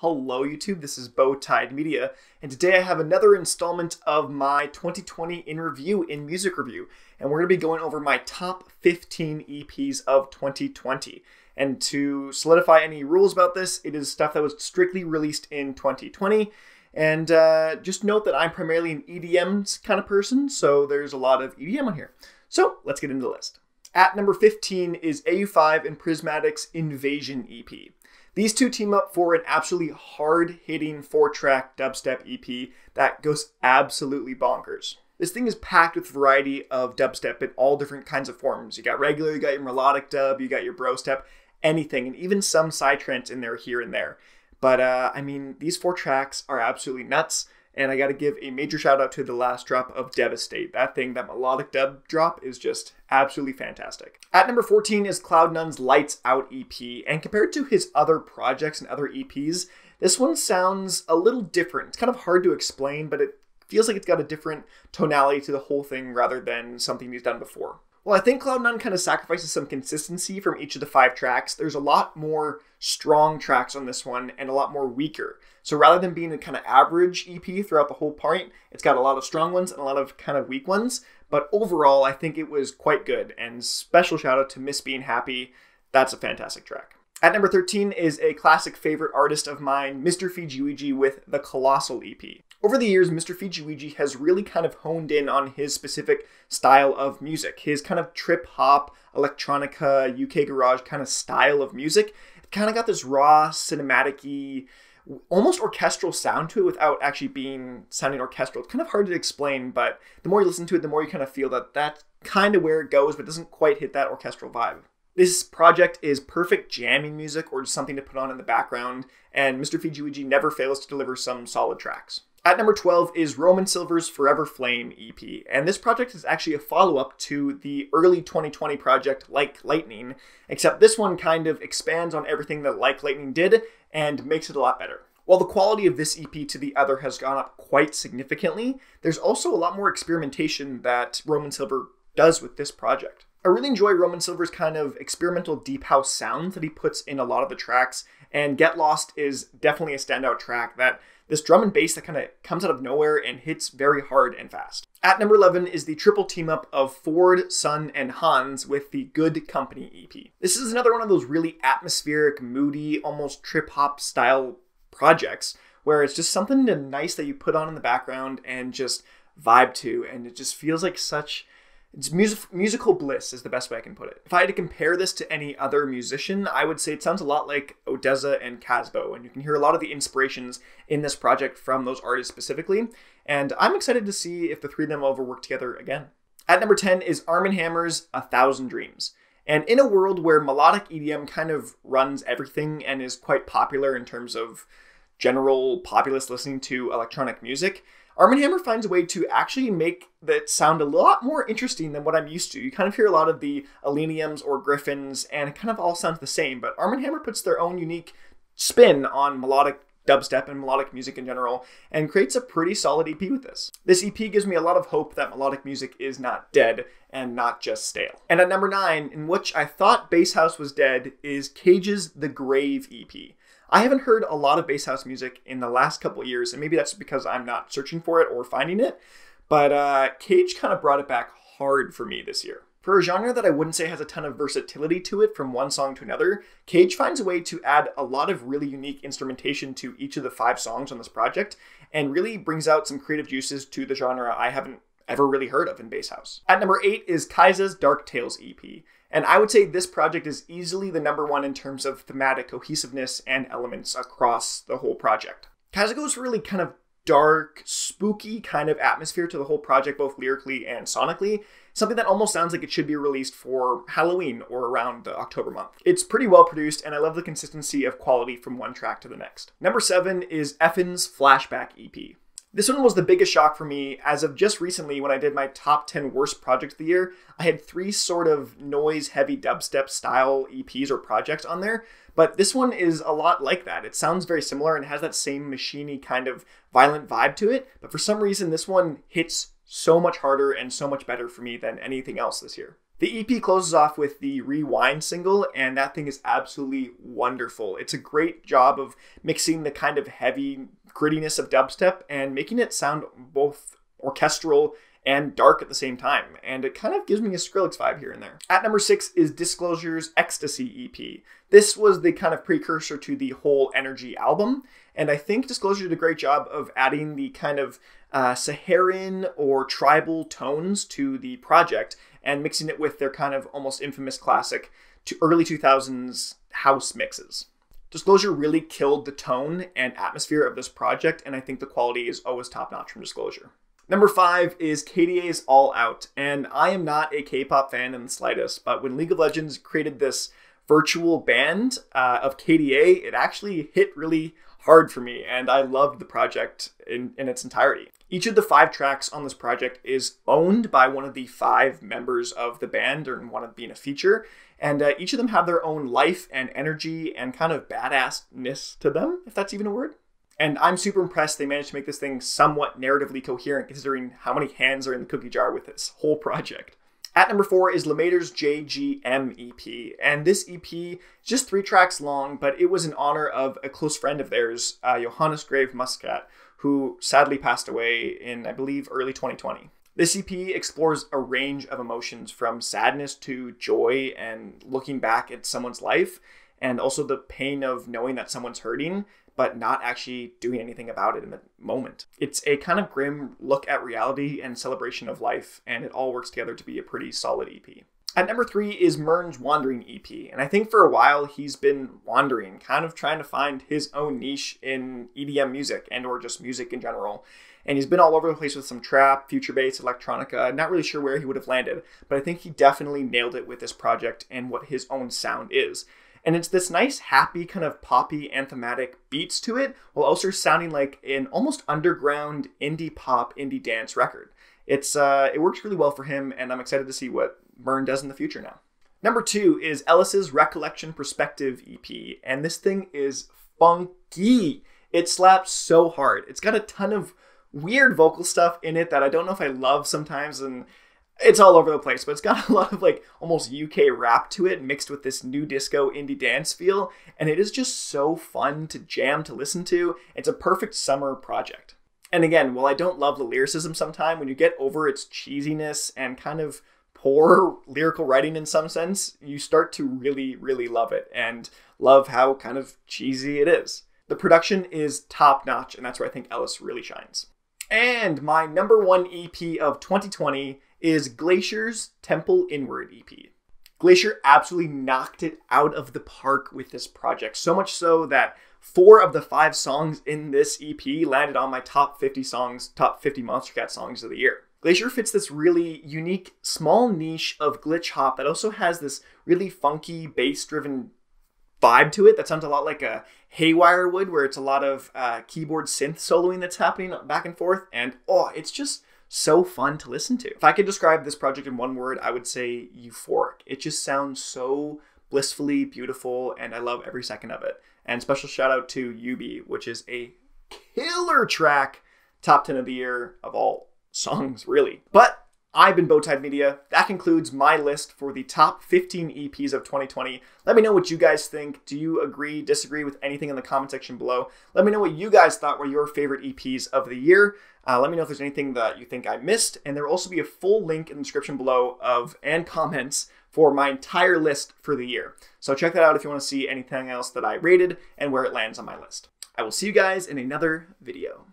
Hello YouTube, this is Bowtied Media, and today I have another installment of my 2020 in review in music review, and we're going to be going over my top 15 EPs of 2020. And to solidify any rules about this, it is stuff that was strictly released in 2020. And uh, just note that I'm primarily an EDM kind of person, so there's a lot of EDM on here. So let's get into the list. At number 15 is AU5 and Prismatic's Invasion EP. These two team up for an absolutely hard hitting four track dubstep EP that goes absolutely bonkers. This thing is packed with variety of dubstep in all different kinds of forms. You got regular, you got your melodic dub, you got your bro step, anything, and even some side trends in there here and there. But uh, I mean, these four tracks are absolutely nuts. And I got to give a major shout out to the last drop of Devastate. That thing, that melodic dub drop, is just absolutely fantastic. At number 14 is Cloud Nun's Lights Out EP. And compared to his other projects and other EPs, this one sounds a little different. It's kind of hard to explain, but it feels like it's got a different tonality to the whole thing rather than something he's done before. Well, I think Cloud9 kind of sacrifices some consistency from each of the five tracks. There's a lot more strong tracks on this one and a lot more weaker. So rather than being a kind of average EP throughout the whole point, it's got a lot of strong ones and a lot of kind of weak ones. But overall, I think it was quite good. And special shout out to Miss Being Happy. That's a fantastic track. At number 13 is a classic favorite artist of mine, Mr. Fujiwiji with the Colossal EP. Over the years, Mr. Fujiwiji has really kind of honed in on his specific style of music, his kind of trip hop, electronica, UK garage kind of style of music. It kind of got this raw, cinematic almost orchestral sound to it without actually being sounding orchestral. It's kind of hard to explain, but the more you listen to it, the more you kind of feel that that's kind of where it goes, but doesn't quite hit that orchestral vibe. This project is perfect jamming music or just something to put on in the background, and Mr. Fijiwiji never fails to deliver some solid tracks. At number 12 is Roman Silver's Forever Flame EP, and this project is actually a follow up to the early 2020 project Like Lightning, except this one kind of expands on everything that Like Lightning did and makes it a lot better. While the quality of this EP to the other has gone up quite significantly, there's also a lot more experimentation that Roman Silver does with this project. I really enjoy Roman Silver's kind of experimental deep house sound that he puts in a lot of the tracks, and Get Lost is definitely a standout track that this drum and bass that kind of comes out of nowhere and hits very hard and fast. At number 11 is the triple team up of Ford, Sun, and Hans with the Good Company EP. This is another one of those really atmospheric, moody, almost trip hop style projects where it's just something nice that you put on in the background and just vibe to, and it just feels like such it's music, musical bliss is the best way I can put it. If I had to compare this to any other musician, I would say it sounds a lot like Odessa and Casbo, and you can hear a lot of the inspirations in this project from those artists specifically. And I'm excited to see if the three of them will ever work together again. At number 10 is Arm & Hammer's A Thousand Dreams. And in a world where melodic EDM kind of runs everything and is quite popular in terms of general populace listening to electronic music, Arm & Hammer finds a way to actually make that sound a lot more interesting than what I'm used to. You kind of hear a lot of the Aleniums or Griffins, and it kind of all sounds the same, but Arm & Hammer puts their own unique spin on melodic dubstep and melodic music in general, and creates a pretty solid EP with this. This EP gives me a lot of hope that melodic music is not dead and not just stale. And at number nine, in which I thought Bass House was dead, is Cage's The Grave EP. I haven't heard a lot of bass house music in the last couple years, and maybe that's because I'm not searching for it or finding it. But uh, Cage kind of brought it back hard for me this year. For a genre that I wouldn't say has a ton of versatility to it from one song to another, Cage finds a way to add a lot of really unique instrumentation to each of the five songs on this project and really brings out some creative juices to the genre I haven't ever really heard of in Bass House. At number 8 is Kaiza's Dark Tales EP. And I would say this project is easily the number one in terms of thematic cohesiveness and elements across the whole project. Kazuko's really kind of dark, spooky kind of atmosphere to the whole project, both lyrically and sonically, something that almost sounds like it should be released for Halloween or around the October month. It's pretty well produced, and I love the consistency of quality from one track to the next. Number seven is Effen's Flashback EP. This one was the biggest shock for me as of just recently when I did my top 10 worst projects of the year. I had three sort of noise heavy dubstep style EPs or projects on there, but this one is a lot like that. It sounds very similar and has that same machiny kind of violent vibe to it, but for some reason this one hits so much harder and so much better for me than anything else this year. The EP closes off with the Rewind single, and that thing is absolutely wonderful. It's a great job of mixing the kind of heavy grittiness of dubstep and making it sound both orchestral and dark at the same time, and it kind of gives me a Skrillex vibe here and there. At number six is Disclosure's Ecstasy EP. This was the kind of precursor to the whole Energy album, and I think Disclosure did a great job of adding the kind of uh, Saharan or tribal tones to the project and mixing it with their kind of almost infamous classic to early 2000s house mixes. Disclosure really killed the tone and atmosphere of this project, and I think the quality is always top notch from Disclosure. Number five is KDA's All Out, and I am not a K-pop fan in the slightest, but when League of Legends created this virtual band uh, of KDA, it actually hit really hard for me, and I loved the project in, in its entirety. Each of the five tracks on this project is owned by one of the five members of the band or one of being a feature, and uh, each of them have their own life and energy and kind of badassness to them, if that's even a word. And I'm super impressed they managed to make this thing somewhat narratively coherent considering how many hands are in the cookie jar with this whole project. At number four is LeMaitre's JGM EP, and this EP is just three tracks long, but it was in honor of a close friend of theirs, uh, Johannes Grave Muscat, who sadly passed away in, I believe, early 2020. This EP explores a range of emotions from sadness to joy and looking back at someone's life, and also the pain of knowing that someone's hurting, but not actually doing anything about it in the moment. It's a kind of grim look at reality and celebration of life, and it all works together to be a pretty solid EP. At number three is Mern's Wandering EP, and I think for a while he's been wandering, kind of trying to find his own niche in EDM music and or just music in general. And he's been all over the place with some trap, future bass, electronica, not really sure where he would have landed, but I think he definitely nailed it with this project and what his own sound is and it's this nice, happy, kind of poppy anthematic beats to it, while also sounding like an almost underground indie pop, indie dance record. It's uh, it works really well for him, and I'm excited to see what Byrne does in the future now. Number two is Ellis's Recollection Perspective EP, and this thing is funky. It slaps so hard. It's got a ton of weird vocal stuff in it that I don't know if I love sometimes, and it's all over the place, but it's got a lot of like almost UK rap to it mixed with this new disco indie dance feel, and it is just so fun to jam to listen to. It's a perfect summer project. And again, while I don't love the lyricism sometimes, when you get over its cheesiness and kind of poor lyrical writing in some sense, you start to really, really love it and love how kind of cheesy it is. The production is top notch, and that's where I think Ellis really shines. And my number one EP of 2020 is Glacier's Temple Inward EP. Glacier absolutely knocked it out of the park with this project, so much so that four of the five songs in this EP landed on my top 50 songs, top 50 Monster Cat songs of the year. Glacier fits this really unique small niche of glitch hop that also has this really funky bass driven vibe to it that sounds a lot like a Haywire would, where it's a lot of uh, keyboard synth soloing that's happening back and forth. And oh, it's just so fun to listen to. If I could describe this project in one word, I would say euphoric. It just sounds so blissfully beautiful, and I love every second of it. And special shout out to Yubi, which is a killer track, top 10 of the year of all songs, really. But I've been Bowtied Media. That concludes my list for the top 15 EPs of 2020. Let me know what you guys think. Do you agree, disagree with anything in the comment section below? Let me know what you guys thought were your favorite EPs of the year. Uh, let me know if there's anything that you think I missed. And there will also be a full link in the description below of and comments for my entire list for the year. So check that out if you want to see anything else that I rated and where it lands on my list. I will see you guys in another video.